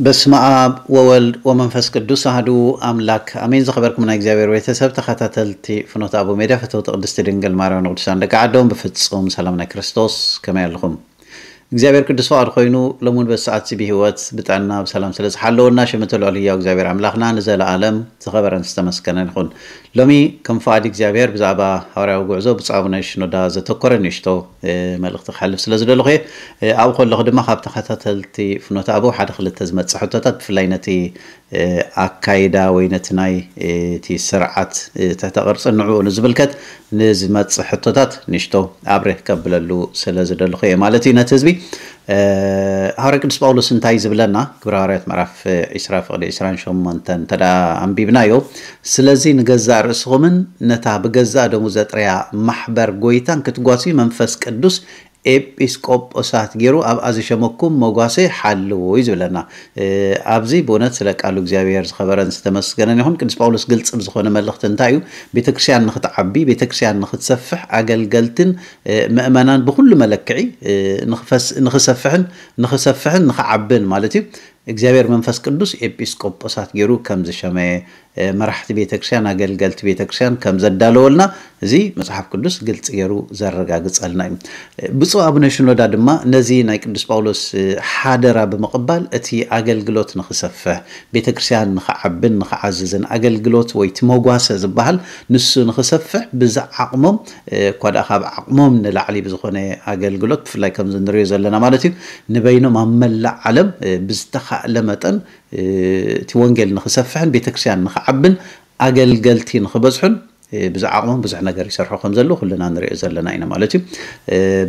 بسم آب وولد ومنفس قدوس هادو أملاك أمين زخبركم من إكزابير ويتسب تخطاتلتي فنوت أبو ميدا فتوت قدستي دنجل ماريون قدسان لك عدوم بفتسهم سلامنا كريستوس كما يلغم እግዚኣብሔር ቅዱስ ፍቓድ ኮይኑ ሎሚ እውን በዚ ሰዓት ብሂወት ብጥዕና ብሰላም ስለ ዝሓለወና ሽመተልዕል ህያው እግዚኣብሔር ኣምላኽና ንዘለኣለም ዝኸበረን ዝተመስከነን ይኹን ሎሚ ከም ፍቓድ እግዚኣብሔር ብዛዕባ ሃዋርያዊ ጉዕዞ ብፃቡ ናይ ሽኖዳ ዘተኮረ ንእሽቶ መልእኽቲ ክሓልፍ ስለ ዝደለኹ እየ ኣብኡ ከለኹ ድማ ካብ ተኸታተልቲ ፍኖት ኣበው ሓደ ክልተ ዝመፅእ ሕቶታት ብፍላይ ነቲ ኣካይዳ ወይ ነቲ ናይ እቲ ስርዓት ትሕተ ቅርፂ ንዕኡ ንዝምልከት ንዝመፅእ ሕቶታት ንእሽቶ ኣብሬ ከብለሉ ስለ ዝደለኹ እየ ማለት እዩ ነቲ ህዝቢ ሐዋርያ ቅዱስ ጳውሎስ እንታይ ዝብለና ግብረ ሐዋርያት ምዕራፍ 20 ፍቕዲ 28 እንተ ኣንቢብናዮ ስለዚ ንገዛ ርእስኹምን ነታ ብገዛ ደሙ ዘጥረያ ማሕበር ጎይታን ክትጓስዩ መንፈስ ቅዱስ ኤጲስቆጶሳት ገይሩ ኣብኣ ዝሸመኩም መጓሴ ሓልዎ እዩ ዝብለና ኣብዚ ብእውነት ስለ ቃሉ እግዚኣብሔር ዝኸበረን ዝተመስገነን ይኹን ቅዱስ ጳውሎስ ግልፂ ብዝኾነ መልእኽቲ እንታይ እዩ ቤተክርስትያን ንክትዓቢ ቤተክርስትያን ንክትሰፍሕ ኣገልገልትን ምእመናን ብኩሉ መለክዒ ንክሰፍሕን ንክሰፍሕን ንክዓብን ማለት እዩ እግዚኣብሔር መንፈስ ቅዱስ ኤጲስቆጶሳት ገይሩ ከም ዝሸመየ መራሕቲ ቤተክርስትያን ኣገልገልቲ ቤተክርስትያን ከም ዘዳለወልና እዚ መፅሓፍ ቅዱስ ግልፂ ገይሩ ዘረጋግፀልና እዩ ብፁዕ ኣቡነ ሽኖዳ ድማ ነዚ ናይ ቅዱስ ጳውሎስ ሓደራ ብምቕባል እቲ ኣገልግሎት ንክሰፍሕ ቤተክርስትያን ንክዓብን ንክዓዝዝን ኣገልግሎት ወይ ቲ መጓሰ ዝበሃል ንሱ ንክሰፍሕ ብዝዓቕሞም እኳ ደኣ ካብ ዓቕሞም ንላዕሊ ብዝኮነ ኣገልግሎት ብፍላይ ከምዚ ንሪኦ ዘለና ማለት እዩ ንበይኖም ኣብ መላእ ዓለም ብዝተካእለ መጠን እቲ ወንጌል ንክሰፍሕን ቤተክርስትያን ንክዓብን ኣገልገልቲ ንክበዝሑን ብዙሕ ዓቕሞም ብዙሕ ነገር ይሰርሑ ከም ዘሎ ኩልና ንሪኦ ዘለና ኢና ማለት እዩ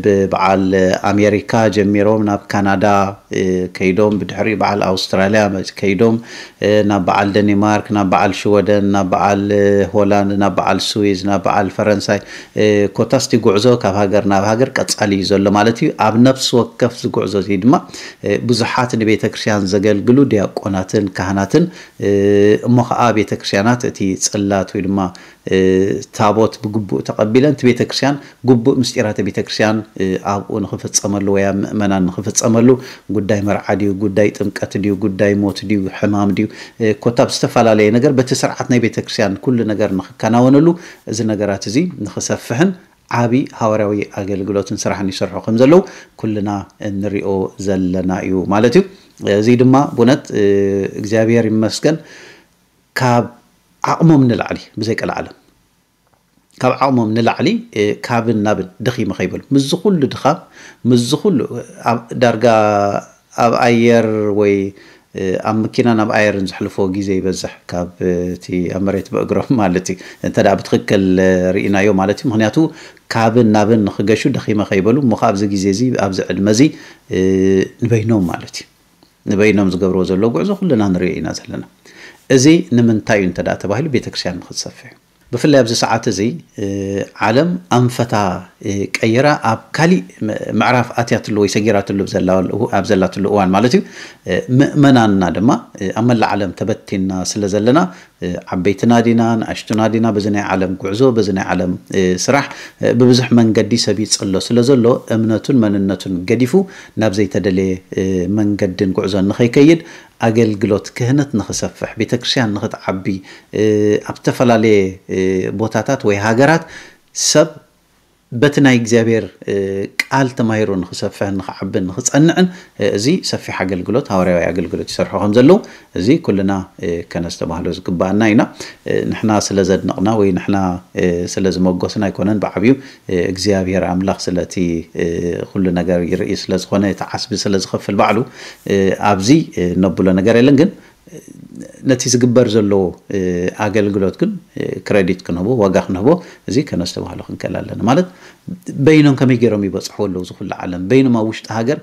ብበዓል ኣሜሪካ ጀሚሮም ናብ ካናዳ ከይዶም ብድሕሪ በዓል ኣውስትራልያ ከይዶም ናብ በዓል ደኒማርክ ናብ በዓል ሽወደን ናብ በዓል ሆላንድ ናብ በዓል ስዊዝ ናብ በዓል ፈረንሳይ ኮታስቲ ጉዕዞ ካብ ሃገር ናብ ሃገር ቀፃሊ እዩ ዘሎ ማለት እዩ ኣብ ነፍሲ ወከፍ ዝጉዕዞ እዚ ድማ ብዙሓት ንቤተክርስትያን ዘገልግሉ ድያቆናትን ካህናትን እሞ ከዓ ቤተክርስትያናት እቲ ፅላት ወይ ድማ ታቦት ብግቡእ ተቐቢለን እቲ ቤተክርስትያን ግቡእ ምስጢራተ ቤተክርስትያን ኣብኡ ንክፍፀመሉ ወያ ምእመናን ንክፍፀመሉ ጉዳይ መርዓ ድዩ ጉዳይ ጥምቀት ድዩ ጉዳይ ሞት ድዩ ሕማም ድዩ ኮታብ ዝተፈላለየ ነገር በቲ ስርዓት ናይ ቤተክርስትያን ኩሉ ነገር ንክከናወነሉ እዚ ነገራት እዚ ንክሰፍሕን ዓብይ ሃዋርያዊ ኣገልግሎትን ስራሕን ይሰርሑ ከም ዘለዉ ኩልና ንሪኦ ዘለና እዩ ማለት እዩ እዚ ድማ ብእውነት እግዚኣብሔር ይመስገን ካብ عقمم نلعلي بزيك العالم كاب عقمم نلعلي كاب الناب دخي مخيبل مزخول دخاب مزخول دارجا أب أير وي أم مكينا نب أير نزحل فوقي زي بزح كاب تي أمريت بأقرب مالتي انت دا بتخيك الرئينا يوم مالتي مهنياتو كاب الناب نخيقشو دخي مخيبلو مخاب زي زي زي أب المزي نبينو مالتي نبينو مزقبرو زلو قعزو نرئينا زلنا እዚ ንምንታይ እዩ እንተ ተባሂሉ ቤተክርስትያን ንክትሰፍሕ ብፍላይ ኣብዚ ሰዓት እዚ ዓለም ኣንፈታ ቀይራ ኣብ ካሊእ ምዕራፍ ኣትያትሉ ወይ ሰጊራትሉ ኣብ ዘላትሉ እዋን ማለት እዩ ምእመናንና ድማ ኣብ መላ ዓለም ተበቲና ስለ ዘለና ዓበይትና ዲና ንኣሽቱና ዲና በዚ ናይ ዓለም ጉዕዞ በዚ ናይ ዓለም ስራሕ ብብዙሕ መንገዲ ሰብ ይፅሎ ስለ ዘሎ እምነቱን መንነቱን ገዲፉ ናብ ዘይተደለየ መንገድን ጉዕዞ ንኸይከይድ ኣገልግሎት ክህነት ንኽሰፍሕ ቤተክርስትያን ንኽትዓቢ ኣብ ዝተፈላለየ ቦታታት ወይ ሃገራት ሰብ በቲ ናይ እግዚኣብሔር ቃል ተማሂሩ ንክሰፍሕ ንክዓብን ንክፀንዕን እዚ ሰፊሕ ኣገልግሎት ሃዋርያዊ ኣገልግሎት ይሰርሑ ከም ዘለዉ እዚ ኩልና ከነስ ተባህሎ ዝግባአና ኢና ንሕና ስለ ዘድንቕና ወይ ንሕና ስለ ዝመጎስና ኣይኮነን ብዓብዩ እግዚኣብሔር ኣምላኽ ስለቲ ኩሉ ነገር ይርኢ ስለዝኮነ እቲ ዓስቢ ስለ ዝኸፍል ባዕሉ ኣብዚ ነብሎ ነገር የለን ግን ነቲ ዝግበር ዘሎ ኣገልግሎት ግን ክረዲት ክንህቦ ዋጋ ክንህቦ እዚ ከነስተባህሎ ክንከል ኣለና ማለት በይኖም ከመይ ገይሮም ይበፅሑ ኣለዉ ዝኩሉ ዓለም በይኖም ኣብ ውሽጢ ሃገር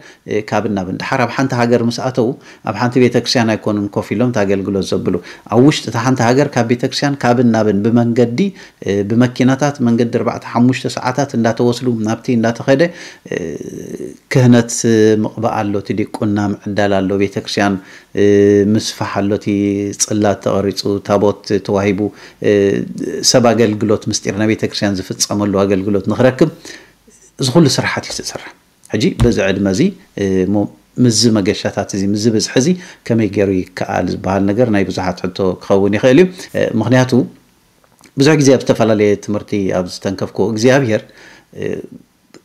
ካብ ናብ ድሓር ኣብ ሓንቲ ሃገር ምስ ኣተዉ ኣብ ሓንቲ ቤተክርስትያን ኣይኮኑን ኮፍ ኢሎም ተገልግሎት ዘብሉ ኣብ ውሽጢ እታ ሓንቲ ሃገር ካብ ቤተክርስትያን ካብን ናብን ብመንገዲ ብመኪናታት መንገዲ 4 ሓሙሽተ ሰዓታት እንዳተወስሉ ናብቲ እንዳተኸደ ክህነት ምቕባእ ኣሎ እቲ ዲቁና ምዕዳል ኣሎ ቤተክርስትያን ምስፋሕ ኣሎ እቲ ፅላት ተቐሪፁ ታቦት ተዋሂቡ ሰብ ኣገልግሎት ምስጢርና ቤተክርስትያን ዝፍፀመሉ ኣገልግሎት ንክረክብ ገንዘብ እዚ ኩሉ ስራሓት እዩ ዝስራሕ ሕጂ በዚ ዕድመ እዚ ምዝ መገሻታት እዚ ምዝ ብዝሒ እዚ ከመይ ገይሩ ይከኣል ዝበሃል ነገር ናይ ብዙሓት ሕቶ ክኸውን ይኽእል እዩ ምክንያቱ ብዙሕ ግዜ ኣብ ዝተፈላለየ ትምህርቲ ኣብ ዝተንከፍክዎ እግዚኣብሄር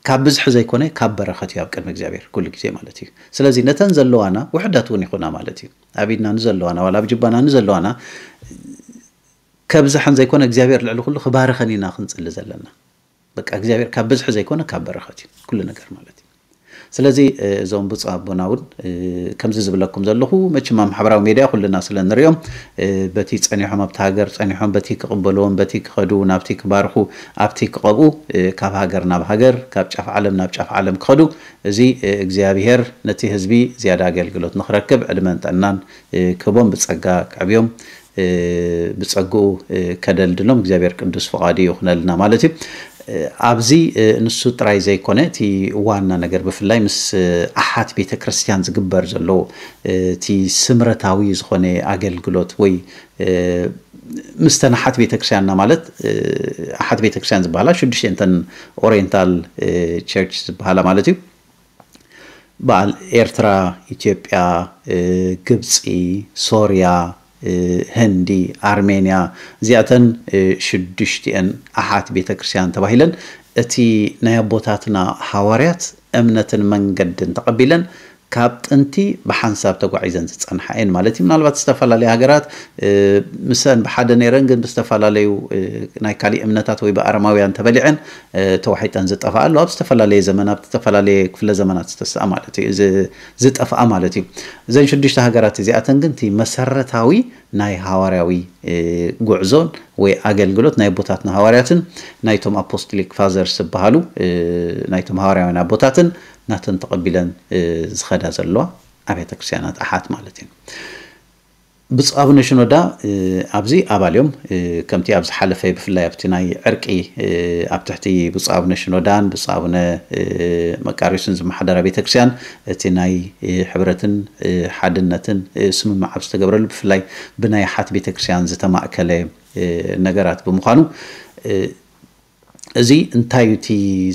ካብ ብዝሒ ዘይኮነ ካብ በረኸት እዩ ኣብ ቅድሚ እግዚኣብሄር ኩሉ ግዜ ማለት እዩ ስለዚ ነተን ዘለዋና ውሕዳት እውን ይኹና ማለት እዩ ኣብ ኢድና ንዘለዋና ኣብ ጅባና ንዘለዋና ከብዝሐን ዘይኮነ እግዚኣብሄር ልዕሊ ኩሉ ክባርኸን ኢና ክንፅሊ ዘለና በቃ እግዚኣብሔር ካብ በዝሒ ዘይኮነ ካብ በረኸት እዩ ኩሉ ነገር ማለት እዩ ስለዚ እዞም ብፁዕ ኣቦና እውን ከምዚ ዝብለኩም ዘለኹ መችማ ማሕበራዊ ሜድያ ኩልና ስለ ንሪኦም በቲ ፀኒሖም ኣብቲ ሃገር ፀኒሖም በቲ ክቕበልዎም በቲ ክኸዱ ናብቲ ክባርኹ ኣብቲ ክቐብኡ ካብ ሃገር ናብ ሃገር ካብ ጫፍ ዓለም ናብ ጫፍ ዓለም ክኸዱ እዚ እግዚኣብሄር ነቲ ህዝቢ ዝያዳ ኣገልግሎት ንክረክብ ዕድመን ጠናን ክህቦም ብፀጋ ክዕብዮም ብፀግኡ ከደልድሎም እግዚኣብሔር ቅዱስ ፍቓዲ ይኹነልና ማለት እዩ ኣብዚ ንሱ ጥራይ ዘይኮነ እቲ ዋና ነገር ብፍላይ ምስ ኣሓት ቤተ ክርስትያን ዝግበር ዘሎ እቲ ስምረታዊ ዝኾነ ኣገልግሎት ወይ ምስተን ኣሓት ቤተክርስትያንና ማለት ኣሓት ቤተክርስትያን ዝበሃላ ሽዱሽተንተን ኦሪንታል ቸርች ዝበሃላ ማለት እዩ በዓል ኤርትራ ኢትዮጵያ ግብፂ ሶርያ ህንዲ ኣርሜንያ እዚኣተን ሽዱሽቲአን ኣሓት ቤተ ክርስትያን ተባሂለን እቲ ናይ ኣቦታትና ሃዋርያት እምነትን መንገድን ተቐቢለን ካብ ጥንቲ ብሓንሳብ ተጓዒዘን ዝፀንሓ እየን ማለት እዩ ምናልባት ዝተፈላለዩ ሃገራት ምሰን ብሓደ ነይረን ግን ብዝተፈላለዩ ናይ ካሊእ እምነታት ወይ ብኣረማውያን ተበሊዐን ተዋሒጠን ዝጠፍኣ ኣሎ ኣብ ዝተፈላለየ ዘመን ኣብ ዝተፈላለየ ክፍለ ዘመናት ዝተስአ ማለት እዩ ዝጠፍኣ ማለት እዩ እዘን ሽዱሽተ ሃገራት እዚኣተን ግን እቲ መሰረታዊ ናይ ሃዋርያዊ ጉዕዞን ወይ ኣገልግሎት ናይ ቦታትና ሃዋርያትን ናይቶም ኣፖስቶሊክ ፋዘርስ ዝበሃሉ ናይቶም ሃዋርያውያን ኣቦታትን ናተን ተቐቢለን ዝኸዳ ዘለዋ ኣብ ቤተ ክርስትያናት ኣሓት ማለት እዩ ብፅባብ ነሽኖዳ ኣብዚ ኣባል እዮም ከምቲ ኣብ ዝሓለፈ ብፍላይ ኣብቲ ናይ ዕርቂ ኣብ ትሕቲ ብፃብነ ሽኖዳን ብፃብነ መቃሪስን ዝመሓደራ ቤተክርስትያን እቲ ናይ ሕብረትን ሓድነትን ስምምዕ ኣብ ዝተገብረሉ ብፍላይ ብናይ ሓት ቤተክርስትያን ዝተማእከለ ነገራት ብምኳኑ እዚ እንታይ እቲ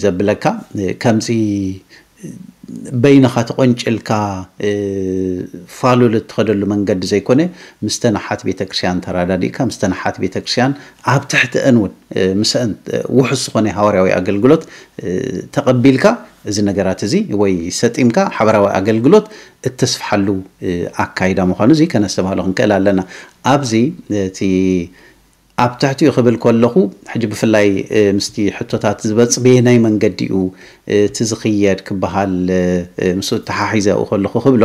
ዘብለካ ከምዚ በይንኻ ተቆንጭልካ ፋሉል እትኸደሉ መንገዲ ዘይኮነ ምስተናሓት ቤተክርስትያን ተራዳዲእካ ምስተናሓት ቤተክርስትያን ኣብ ትሕቲአን እውን ምስአን ውሑስ ዝኾነ ሃዋርያዊ ኣገልግሎት ተቐቢልካ እዚ ነገራት እዚ ወይ ሰጢምካ ሓበራዊ ኣገልግሎት እተስፍሓሉ ኣካይዳ ምኳኑ እዚ ከነስተባሃሉ ክንክእል ኣለና ኣብዚ እቲ ኣብ ትሕቲኡ ክብል ከለኹ ሕጂ ብፍላይ ምስቲ ሕቶታት ዝበፅ በየናይ መንገዲኡ እቲ ዝኽየድ ክበሃል ምስ ተሓሒዘ ኣብኡ ከለኹ ክብሎ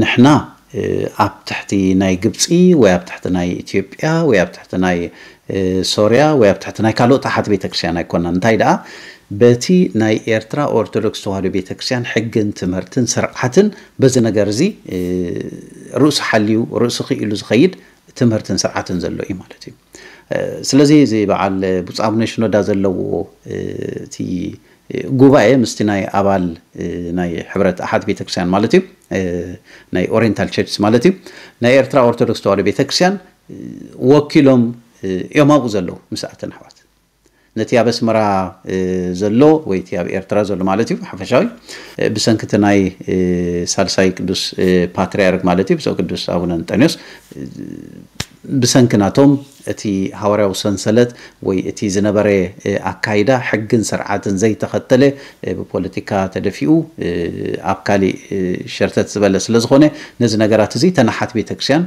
ንሕና ኣብ ትሕቲ ናይ ግብፂ ወይ ኣብ ትሕቲ ናይ ኢትዮጵያ ወይ ኣብ ትሕቲ ናይ ሶርያ ወይ ኣብ ትሕቲ ናይ ካልኦት ኣሓት ቤተክርስትያን ኣይኮናን እንታይ ደኣ በቲ ናይ ኤርትራ ኦርቶዶክስ ተዋህዶ ቤተክርስትያን ሕግን ትምህርትን ስርዓትን በዚ ነገር እዚ ርእሱ ሓልዩ ርእሱ ክኢሉ ዝኸይድ ትምህርትን ስርዓትን ዘሎ እዩ ማለት እዩ ስለዚ እዚ በዓል ብፁዕ አቡነ ሽኖዳ ዘለዎ እቲ ጉባኤ ምስቲ ናይ ኣባል ናይ ሕብረት ኣሓት ቤተክርስትያን ማለት እዩ ናይ ኦሪንታል ቸርች ማለት እዩ ናይ ኤርትራ ኦርቶዶክስ ተዋህዶ ቤተክርስትያን ወኪሎም እዮም ኣብኡ ዘለዉ ምስኣተን ኣሕዋት ነቲ ኣብ ኣስመራ ዘሎ ወይ እቲ ኣብ ኤርትራ ዘሎ ማለት እዩ ሓፈሻዊ ብሰንኪቲ ናይ ሳልሳይ ቅዱስ ፓትርያርክ ማለት እዩ ብሰብ ቅዱስ ኣቡነ ንጠንዮስ ብሰንኪ ናቶም እቲ ሃዋርያዊ ሰንሰለት ወይ እቲ ዝነበረ ኣካይዳ ሕግን ስርዓትን ዘይተኸተለ ብፖለቲካ ተደፊኡ ኣብ ካሊእ ሸርተት ዝበለ ስለዝኮነ ነዚ ነገራት እዚ ተናሓት ቤተክርስትያን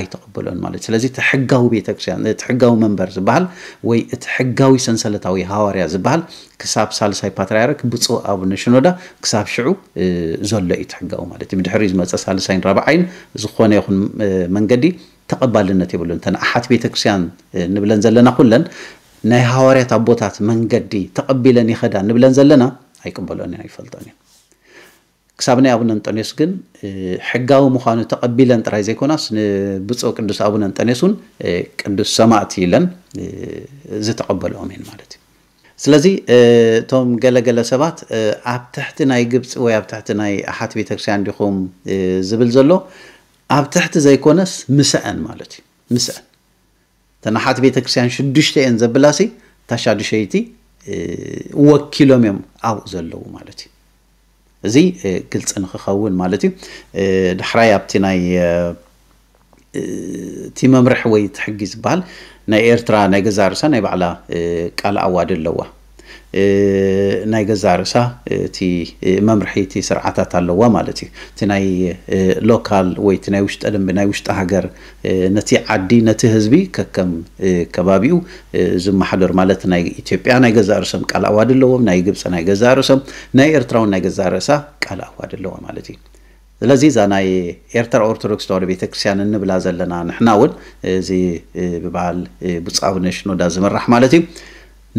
ኣይተቐበሎን ማለት እዩ ስለዚ እቲ ሕጋዊ ቤተክርስትያን እቲ ሕጋዊ መንበር ዝበሃል ወይ እቲ ሕጋዊ ሰንሰለታዊ ሃዋርያ ዝበሃል ክሳብ ሳልሳይ ፓትርያርክ ብፁእ ኣቡነ ሽኖዳ ክሳብ ሽዑ ዘሎ እዩ ትሕጋዊ ማለት እዩ ብድሕሪ ዝመፀ ሳልሳይን ረብዓይን ዝኾነ ይኹን መንገዲ ተቐባልነት የብሉ እተን ኣሓት ቤተክርስትያን ንብለን ዘለና ኩለን ናይ ሃዋርያት ኣቦታት መንገዲ ተቐቢለን ይኸዳ ንብለን ዘለና ኣይቅበሎን እየን ኣይፈልጦን እየን ክሳብ ናይ ኣቡነ እንጠኔስ ግን ሕጋዊ ምዃኑ ተቐቢለን ጥራይ ዘይኮናስ ንብፁ ቅዱስ ኣቡነ እንጠኔስ እውን ቅዱስ ሰማዕቲ ኢለን ዝተቐበልኦም እየን ማለት እዩ ስለዚ እቶም ገለገለ ሰባት ኣብ ትሕቲ ናይ ግብፂ ወይ ኣብ ትሕቲ ናይ ኣሓት ቤተክርስትያን ዲኹም ዝብል ዘሎ ኣብ ትሕቲ ዘይኮነስ ምስአን ማለት እዩ ምስአን ተናሓት ቤተ ክርስትያን ሽዱሽተ እየን ዘብላሲ እታ ሻዱሸይቲ ወኪሎም እዮም ኣብኡ ዘለዉ ማለት እዩ እዚ ግልፂ ንክኸውን ማለት እዩ ዳሕራይ ኣብቲ ናይ እቲ መምርሒ ወይ ትሕጊ ዝበሃል ናይ ኤርትራ ናይ ገዛ ርእሳ ናይ ባዕላ ቃል ኣዋድ ኣለዋ ናይ ገዛ ርእሳ እቲ መምርሒ እቲ ስርዓታት ኣለዋ ማለት እዩ እቲ ናይ ሎካል ወይ እቲ ናይ ውሽጠ ደንቢ ናይ ውሽጢ ሃገር ነቲ ዓዲ ነቲ ህዝቢ ከከም ከባቢኡ ዝመሓደር ማለት ናይ ኢትዮጵያ ናይ ገዛ ርእሶም ቃል ኣዋድ ኣለዎም ናይ ግብፂ ናይ ገዛ ርእሶም ናይ ኤርትራውን ናይ ገዛ ርእሳ ቃል ኣዋድ ኣለዎ ማለት እዩ ስለዚ እዛ ናይ ኤርትራ ኦርቶዶክስ ተዋህዶ ቤተክርስትያን እንብላ ዘለና ንሕና እውን እዚ ብበዓል ብፃዊ ነሽኖዳ ዝምራሕ ማለት እዩ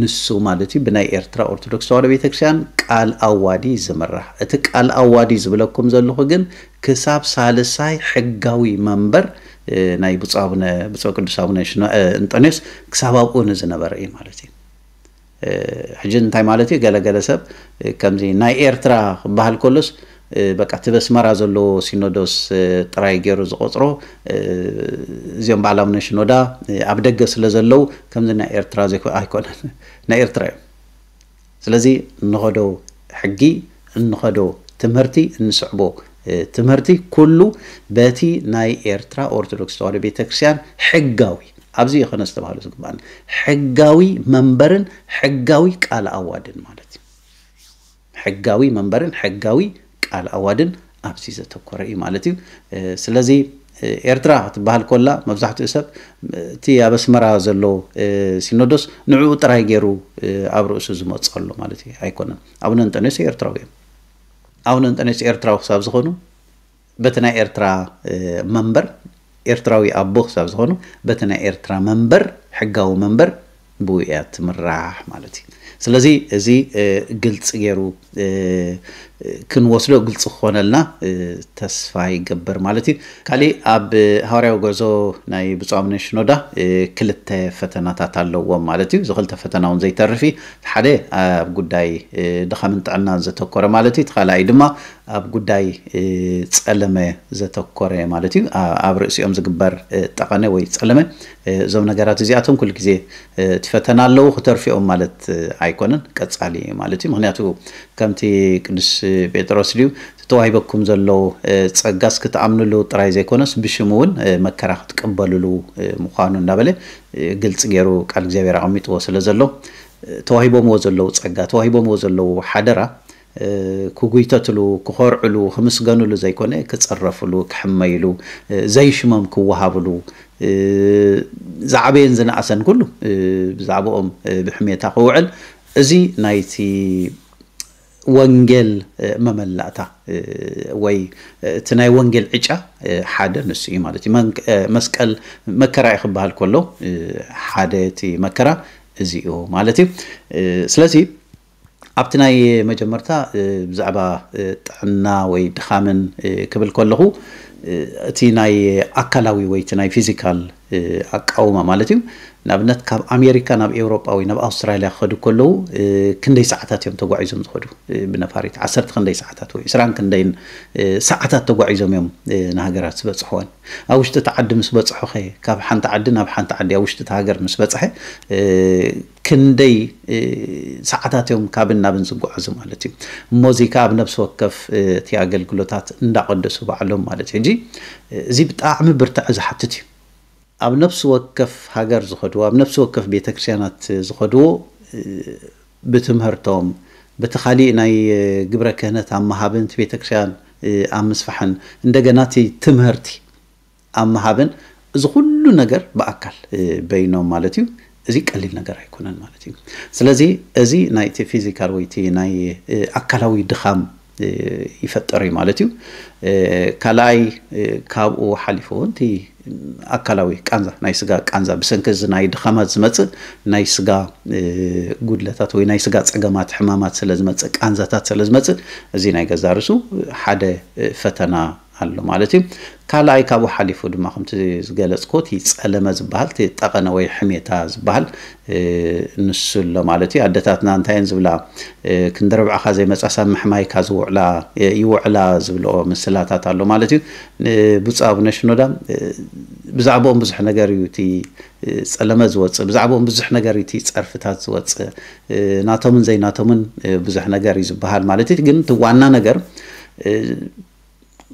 ንሱ ማለት እዩ ብናይ ኤርትራ ኦርቶዶክስ ተዋህዶ ቤተክርስትያን ቃል ኣዋዲ ዝምራሕ እቲ ቃል ኣዋዲ ዝብለኩም ዘለኹ ግን ክሳብ ሳልሳይ ሕጋዊ መንበር ናይ ብፁዕ ቅዱስ ኣቡነ እንጦንዮስ ክሳብ ኣብኡ ንዝነበረ እዩ ማለት እዩ ሕጂ እንታይ ማለት እዩ ገለገለ ሰብ ከምዚ ናይ ኤርትራ ክበሃል ከሎስ በቃ እቲ በስመራ ዘሎ ሲኖዶስ ጥራይ ገይሩ ዝቆፅሮ እዚኦም ነ ሽኖዳ ኣብ ደገ ስለ ዘለው ከምዚ ናይ ኤርትራ ኣይኮነን ናይ ኤርትራ እዮም ስለዚ እንኸዶ ሕጊ እንኸዶ ትምህርቲ እንስዕቦ ትምህርቲ ኩሉ በቲ ናይ ኤርትራ ኦርቶዶክስ ተዋህዶ ቤተክርስትያን ሕጋዊ ኣብዚ ይኮነ ዝተባሃሉ ዝግባእ ሕጋዊ መንበርን ሕጋዊ ቃል ኣዋድን ማለት እዩ ሕጋዊ መንበርን ሕጋዊ ቃል ኣዋድን ኣብዚ ዘተኮረ እዩ ማለት እዩ ስለዚ ኤርትራ ክትበሃል ኮላ መብዛሕትኡ ሰብ እቲ ኣብ ኣስመራ ዘሎ ሲኖዶስ ንዕኡ ጥራይ ገይሩ ኣብ ርእሱ ዝመፅ ዝመፅሎ ማለት እዩ ኣይኮነን ኣቡነ ንጠነስ ኤርትራዊ እዮም ኣቡነ ንጠነስ ኤርትራዊ ክሳብ ዝኾኑ በቲ ናይ ኤርትራ መንበር ኤርትራዊ ኣቦ ክሳብ ዝኾኑ በቲ ናይ ኤርትራ መንበር ሕጋዊ መንበር ብውእያት ትምራሕ ማለት እዩ ስለዚ እዚ ግልፂ ገይሩ ክንወስዶ ግልፂ ክኾነልና ተስፋ ይገብር ማለት እዩ ካሊእ ኣብ ሃዋርያዊ ጎዞ ናይ ብፅምነ ሽኖዳ ክልተ ፈተናታት ኣለዎም ማለት እዩ ዝክልተ ፈተና እውን ዘይተርፊ ሓደ ኣብ ጉዳይ ድኻምን ጥዕና ዘተኮረ ማለት እዩ ተካልኣይ ድማ ኣብ ጉዳይ ፀለመ ዘተኮረ ማለት እዩ ኣብ ርእሲኦም ዝግበር ጠቐነ ወይ ፀለመ እዞም ነገራት እዚኣቶም ኩሉ ግዜ ትፈተና ኣለው ክተርፊኦም ማለት ኣይኮነን ቀፃሊ ማለት እዩ ምክንያቱ ከምቲ ቅዱስ ጴጥሮስ ድዩ ተዋሂበኩም ዘሎ ፀጋ እስክትኣምንሉ ጥራይ ዘይኮነስ ብሽሙ እውን መከራ ክትቅበልሉ ምኳኑ እናበለ ግልፂ ገይሩ ቃል እግዚኣብሔር ኣቐሚጥዎ ስለ ዘሎ ተዋሂቦምዎ ዘለው ፀጋ ተዋሂቦምዎ ዘለው ሓደራ ክጉይተትሉ ክኮርዕሉ ክምስገንሉ ዘይኮነ ክፀረፍሉ ክሕመይሉ ዘይሽሞም ክወሃብሉ ዛዕበየን ዝነእሰን ኩሉ ብዛዕባኦም ብሕሜታ ክውዕል እዚ ናይቲ ወንጌል መመላእታ ወይ እቲ ናይ ወንጌል ዕጫ ሓደ ንሱ እዩ ማለት እዩ መስቀል መከራ እዩ ክበሃል ከሎ ሓደ እቲ መከራ እዚ እዩ ማለት እዩ ስለዚ ኣብቲ ናይ መጀመርታ ብዛዕባ ጥዕና ወይ ድኻምን ክብል ከለኹ እቲ ናይ ኣካላዊ ወይ እቲ ናይ ፊዚካል ኣቃውማ ማለት እዩ نابنت كاب أمريكا ناب أوروبا وي ناب أستراليا خدو كلو كندي ساعتات يوم تقع عزم خدو بنفاريت عسرت كندي ساعتات وي إسران كندي ساعتات تقع عزم يوم نهاجرات سبت حوان أوش تتعد مسبت حخي كاب حنت عد ناب حنت عد أوش تتهاجر مسبت حي كندي ساعتات يوم كاب نابن زقع عزم مالتي موزيكا بنفس وكف تياجل قلوتات ندعو الدسو بعلوم مالتي جي زي بتاع مبرتع زحتتي ኣብ ነፍሲ ወከፍ ሃገር ዝኸድዎ ኣብ ነፍሲ ወከፍ ቤተክርስትያናት ዝኸድዎ ብትምህርቶም በቲ ካሊእ ናይ ግብረ ክህነት ኣብ መሃብን እቲ ቤተክርስትያን ኣብ ምስፋሕን እንደገና እቲ ትምህርቲ ኣብ መሃብን እዚ ኩሉ ነገር ብኣካል በይኖም ማለት እዩ እዚ ቀሊል ነገር ኣይኮነን ማለት እዩ ስለዚ እዚ ናይቲ ፊዚካል ወይ ናይ ኣካላዊ ድኻም ይፈጠር ማለት እዩ ካልኣይ ካብኡ ሓሊፉ እውን እቲ ኣካላዊ ቃንዛ ናይ ስጋ ቃንዛ ብሰንኪ እዚ ናይ ድኻማት ዝመፅእ ናይ ስጋ ጉድለታት ወይ ናይ ስጋ ፀገማት ሕማማት ስለ ዝመፅእ ቃንዛታት ስለ ዝመፅእ እዚ ናይ ገዛ ርእሱ ሓደ ፈተና ኣሎ ማለት እዩ ካልኣይ ካብኡ ሓሊፉ ድማ ከምቲ ዝገለፅኮት ፀለመ ዝበሃል ጠቐነ ወይ ሕሜታ ዝበሃል ንሱ ኣሎ ማለት እዩ ኣደታትና እንታይን ዝብላ ክንደረብዓኻ ዘይመፃ ሰብ ምሕማይካ ይውዕላ ዝብልኦ ምስላታት ኣሎ ማለት እዩ ብፃብ ነሽኖዳ ብዛዕባኦም ብዙሕ ነገር እዩ እቲ ፀለመ ዝወፅእ ብዛዕባኦም ብዙሕ ነገር እዩ እቲ ፀርፍታት ዝወፅእ ናቶምን ዘይናቶምን ብዙሕ ነገር እዩ ዝበሃል ማለት እዩ ግን እቲ ዋና ነገር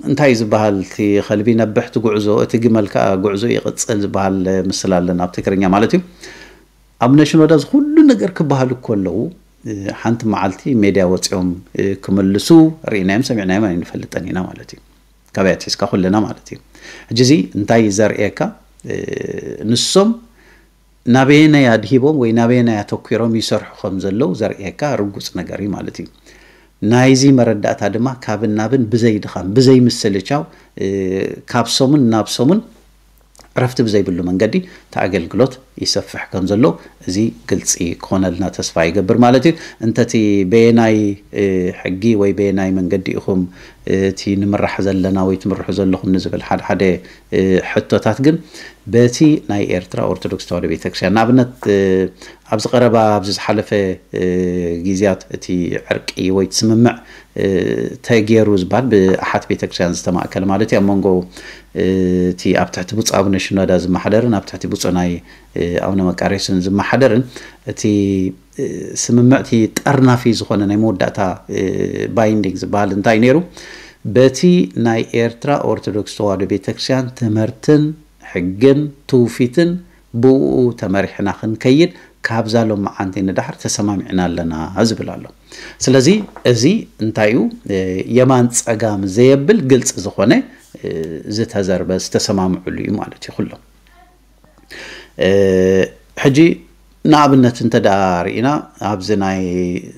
እንታይ ዝበሃል እቲ ከልቢ ነብሕቲ ጉዕዞ እቲ ግመል ከዓ ጉዕዞ ይቅፅል ዝበሃል ምስል ኣለና ኣብ ትግርኛ ማለት እዩ ኣብ ነሽን ወዳዝ ኩሉ ነገር ክበሃል ከለዉ ሓንቲ መዓልቲ ሜድያ ወፂኦም ክምልሱ ርኢናዮም ሰሚዕናዮም ንፈልጠን ኢና ማለት እዩ ካብያ ትሒዝካ ኩልና ማለት እዩ ሕጂ ዚ እንታይ ዘርእየካ ንሶም ናበየናይ ኣድሂቦም ወይ ናበየናይ ኣተኪሮም ይሰርሑ ከም ዘለው ዘርእየካ ርጉፅ ነገር እዩ ማለት እዩ ናይዚ መረዳእታ ድማ ካብን ናብን ብዘይ ድኻም ብዘይ ምስልቻው ካብ ሶሙን ናብ ሶሙን ዕረፍቲ ብዘይብሉ መንገዲ እቲ ኣገልግሎት يسفح كم زلو زي قلصي كونا لنا تسفع يقبر مالتي انت تي بيناي حقي وي بيناي من قد إخم تي نمرح زلنا وي تمرح زلكم نزبل حد حد حتى تاتقن بتي ناي إيرترا أرثوذكس توري بيتكشان نابنت أبز قربا أبز حلفة جزيات تي عرقي وي تسممع تاجيروز بعد بأحد بيتكشان استماع كلمات تي أمونجو تي أبتحت بوت أبو نشنا داز محضرن أبتحت بوت أناي ኣቡነ መቃርዮስን ዝመሓደርን እቲ ስምምዕቲ ጠርናፊ ዝኾነ ናይ መወዳእታ ባይንዲንግ ዝበሃል እንታይ ነይሩ በቲ ናይ ኤርትራ ኦርቶዶክስ ተዋህዶ ቤተክርስትያን ትምህርትን ሕግን ትውፊትን ብኡ ተመሪሕና ክንከይድ ካብ ዛሎ መዓንቲ ንዳሕር ተሰማሚዕና ኣለና ዝብል ኣሎ ስለዚ እዚ እንታይ እዩ የማን ፀጋም ዘየብል ግልፂ ዝኾነ ዝተዘርበ ዝተሰማምዕሉ እዩ ማለት እዩ ኩሎም ሕጂ ንኣብነት እንተዳ ርኢና ኣብዚ ናይ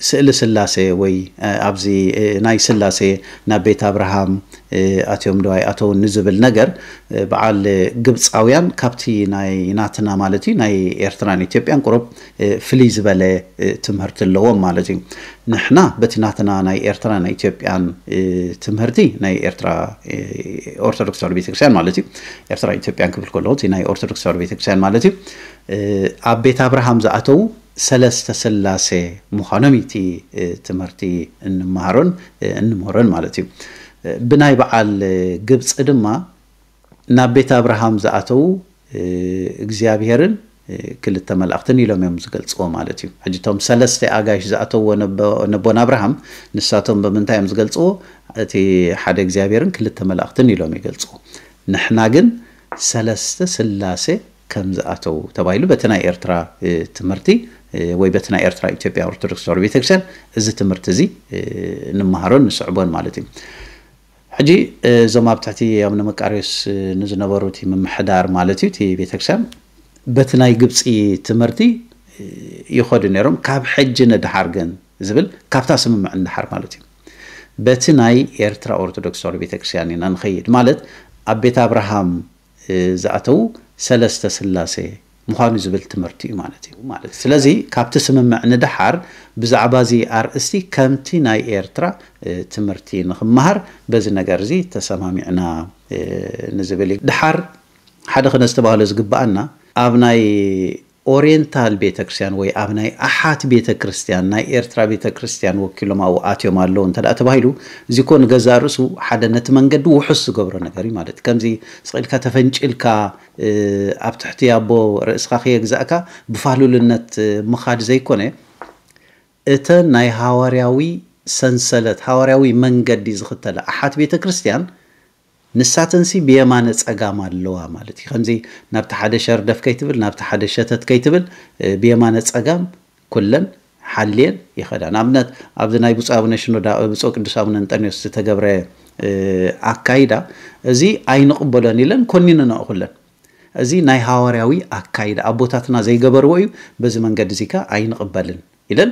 ስእሊ ስላሴ ወይ ኣብዚ ናይ ስላሴ ናብ ቤት ኣብርሃም ኣትዮም ድዋይ ኣተው ንዝብል ነገር በዓል ግብፃውያን ካብቲ ናይ ናትና ማለት እዩ ናይ ኤርትራን ኢትዮጵያን ቁሩብ ፍልይ ዝበለ ትምህርቲ ኣለዎም ማለት እዩ ንሕና በቲ ናትና ናይ ኤርትራ ናይ ኢትዮጵያን ትምህርቲ ናይ ኤርትራ ኦርቶዶክስ ተዋህዶ ቤተክርስትያን ማለት እዩ ኤርትራ ኢትዮጵያን ክብል ከለዎ እቲ ናይ ኦርቶዶክስ ተዋህዶ ቤተክርስትያን ማለት እዩ ኣብ ቤት ኣብርሃም ዝኣተው ሰለስተ ስላሴ ምዃኖም ቲ ትምህርቲ እንምሃሮን እንምህሮን ማለት እዩ ብናይ በዓል ግብፂ ድማ ናብ ቤት ኣብርሃም ዝኣተው እግዚኣብሄርን ክልተ መላእኽትን ኢሎም እዮም ዝገልፅዎ ማለት እዩ ሕጂቶም ሰለስተ ኣጋይሽ ዝኣተውዎ ነቦን ኣብርሃም ንሳቶም ብምንታይ እዮም ዝገልፅዎ እቲ ሓደ እግዚኣብሄርን ክልተ መላእኽትን ኢሎም ይገልፅዎ ንሕና ግን ሰለስተ ስላሴ ከም ዝኣተው ተባሂሉ በቲ ናይ ኤርትራ ትምህርቲ ወይ በቲ ናይ ኤርትራ ኢትዮጵያ ኦርቶዶክስ ተዋህዶ ቤተክርስትያን እዚ ትምህርቲ እዚ ንምሃሮን ንስዕቦን ማለት እዩ ሕጂ እዞም ኣብ ትሕቲ ኣብ ንመቃርዮስ ንዝነበሩ እቲ ምምሕዳር ማለት እዩ እቲ ቤተክርስትያን በቲ ናይ ግብፂ ትምህርቲ ይኸዱ ነይሮም ካብ ሕጂ ነድሓር ግን ዝብል ካብታ ስምምዕ ንድሓር ማለት እዩ በቲ ናይ ኤርትራ ኦርቶዶክስ ተዋሉ ቤተክርስትያን ኢና ንኸይድ ማለት ኣብ ቤት ኣብርሃም ዝኣተው ሰለስተ ስላሴ ምዃኑ ዝብል ትምህርቲ እዩ ማለት እዩ ማለት እዩ ስለዚ ካብቲ ስምምዕ ንድሓር ብዛዕባ እዚ ኣርእስቲ ከምቲ ናይ ኤርትራ ትምህርቲ ንክምሃር በዚ ነገር እዚ ተሰማሚዕና ንዝብል እዩ ድሓር ሓደ ክነ ዝተባሃለ ዝግባአና ኣብ ናይ ኦሪየንታል ክርስቲያን ወይ ኣብ ናይ ኣሓት ቤተ ክርስቲያን ናይ ኤርትራ ቤተ ክርስቲያን ወኪሎም ኣብኡ ኣትዮም ኣለዉ እንተደኣ ተባሂሉ እዚ ኮ ንገዛ ርእሱ ሓደ ነቲ መንገዲ ውሑስ ዝገብሮ ነገር እዩ ማለት እዩ ከምዚ ስቕኢልካ ተፈንጭልካ ኣብ ትሕቲ ኣቦ ርእስካ ከየግዛእካ ብፋህሉልነት ምኻድ ዘይኮነ እተን ናይ ሃዋርያዊ ሰንሰለት ሃዋርያዊ መንገዲ ዝኽተለ ኣሓት ቤተ ቤተክርስትያን ንሳተንሲ ብየማነ ፀጋም ኣለዋ ማለት እዩ ከምዚ ናብቲ ሓደ ሸርደፍ ከይትብል ናብቲ ሓደ ሸተት ከይትብል ብየማነ ፀጋም ኩለን ሓልየን ይኸዳ ንኣብነት ኣብዚ ናይ ብፁ ኣቡነ ሽኖዳ ብፁ ቅዱስ ኣቡነ ንጠኒዎስ ዝተገብረ ኣካይዳ እዚ ኣይንቕበሎን ኢለን ኮኒንንኦ ኩለን እዚ ናይ ሃዋርያዊ ኣካይዳ ኣቦታትና ዘይገበርዎ እዩ በዚ መንገዲ እዚ ከ ኣይንቕበልን ኢለን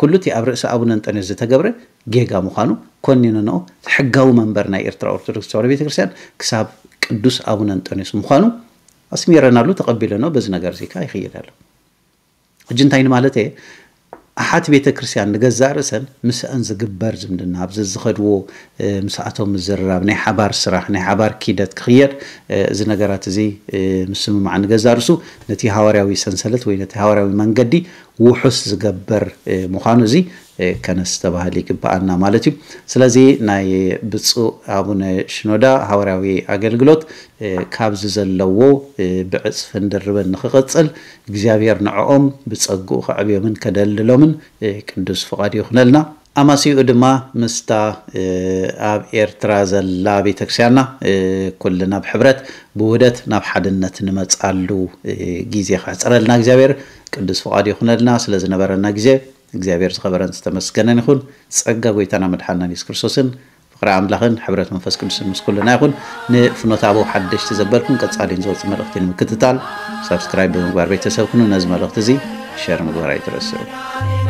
ኩሉ እቲ ኣብ ርእሲ ኣቡነ እንጠንዮስ ዝተገብረ ጌጋ ምዃኑ ኮኒነንኦ ሕጋዊ መንበር ናይ ኤርትራ ኦርቶዶክስ ተዋህዶ ቤተክርስትያን ክሳብ ቅዱስ ኣቡነ እንጠንዮስ ምዃኑ ኣስሚረናሉ ተቐቢለኖ በዚ ነገር እዚ ከዓ ይኽይድ ኣሎ ሕጂ እንታይ ንማለት እየ ኣሓት ቤተ ክርስቲያን ንገዛእ ርእሰን ምስአን ዝግበር ዝምድና ኣብዚ ዝኸድዎ ምስኣቶም ምዝርራብ ናይ ሓባር ስራሕ ናይ ሓባር ኪደት ክኽየድ እዚ ነገራት እዚ ምስምማዕ ንገዛእ ርእሱ ነቲ ሃዋርያዊ ሰንሰለት ወይ ነቲ ሃዋርያዊ መንገዲ ውሑስ ዝገበር ምዃኑ እዚ ከነስተ ባህሊ ይግባአና ማለት እዩ ስለዚ ናይ ብፁእ ኣቡነ ሽኖዳ ሃዋርያዊ ኣገልግሎት ካብዚ ዘለዎ ብዕፅፍ ንድርበን ንክቅፅል እግዚኣብሔር ንዕኦም ብፀጉኡ ክዕብዮምን ከደልሎምን ቅዱስ ፍቓድ ይኹነልና ኣማሲኡ ድማ ምስታ ኣብ ኤርትራ ዘላ ኩሉ ናብ ሕብረት ብውህደት ናብ ሓድነት ንመፃሉ ግዜ ካዕፅረልና እግዚኣብሔር ቅዱስ ፍቓድ ይኹነልና ስለዝነበረና ግዜ እግዚኣብሔር ዝኸበረን ዝተመስገነን ይኹን ፀጋ ጎይታና መድሓናን የሱስ ክርስቶስን ፍቅሪ ኣምላኽን ሕብረት መንፈስ ቅዱስን ምስ ኩልና ይኹን ንፍኖት ኣበው ሓደሽቲ ዘበልኩም ቀፃልን ዝወፅእ መልእኽቲ ንምክትታል ሰብስክራይብ ብምግባር ቤተሰብ ኩኑ ነዚ መልእኽቲ እዚ ሸር ምግባር ኣይትረስዑ